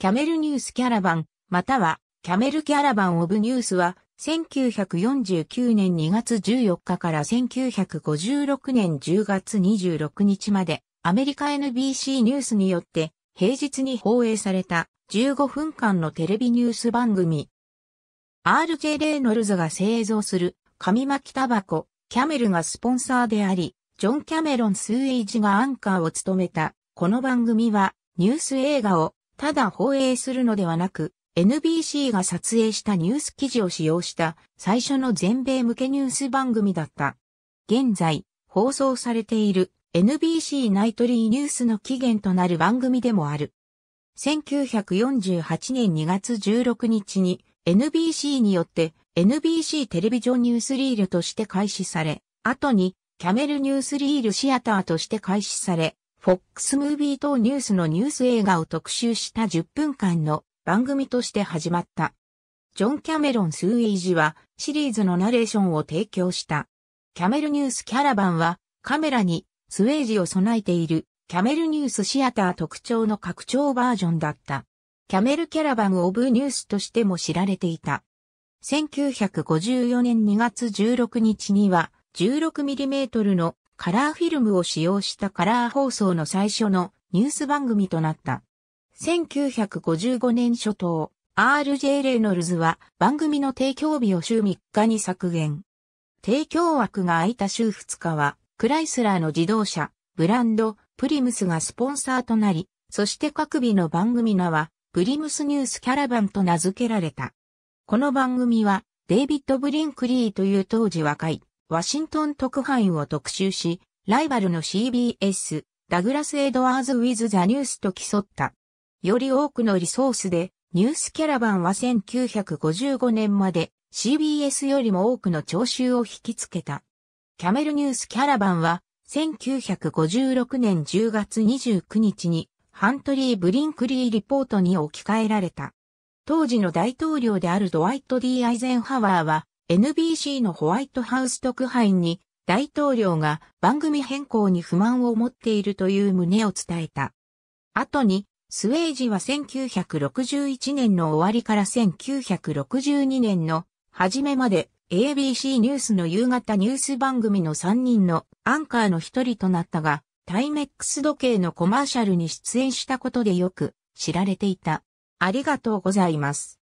キャメルニュースキャラバン、または、キャメルキャラバンオブニュースは、1949年2月14日から1956年10月26日まで、アメリカ NBC ニュースによって、平日に放映された15分間のテレビニュース番組。RJ レイノルズが製造する紙巻きタバコ、キャメルがスポンサーであり、ジョン・キャメロン・スーエイジがアンカーを務めた、この番組はニュース映画をただ放映するのではなく、NBC が撮影したニュース記事を使用した最初の全米向けニュース番組だった。現在、放送されている NBC ナイトリーニュースの起源となる番組でもある。1948年2月16日に NBC によって NBC テレビジョンニュースリールとして開始され、後にキャメルニュースリールシアターとして開始され、FOX ムービー等ニュースのニュース映画を特集した10分間の番組として始まった。ジョン・キャメロン・スーイージはシリーズのナレーションを提供した。キャメルニュースキャラバンはカメラにスウェージを備えているキャメルニュースシアター特徴の拡張バージョンだった。キャメルキャラバンオブニュースとしても知られていた。1954年2月16日には 16mm のカラーフィルムを使用したカラー放送の最初のニュース番組となった。1955年初頭、RJ レイノルズは番組の提供日を週3日に削減。提供枠が空いた週2日は、クライスラーの自動車、ブランド、プリムスがスポンサーとなり、そして各日の番組名は、プリムスニュースキャラバンと名付けられた。この番組は、デイビッド・ブリンクリーという当時若い、ワシントン特派員を特集し、ライバルの CBS、ダグラス・エドワーズ・ウィズ・ザ・ニュースと競った。より多くのリソースで、ニュースキャラバンは1955年まで CBS よりも多くの聴衆を引きつけた。キャメルニュースキャラバンは1956年10月29日にハントリー・ブリンクリーリポートに置き換えられた。当時の大統領であるドワイト・ D・ アイゼンハワーは NBC のホワイトハウス特派員に大統領が番組変更に不満を持っているという旨を伝えた。後に、スウェージは1961年の終わりから1962年の初めまで ABC ニュースの夕方ニュース番組の3人のアンカーの一人となったが、タイメックス時計のコマーシャルに出演したことでよく知られていた。ありがとうございます。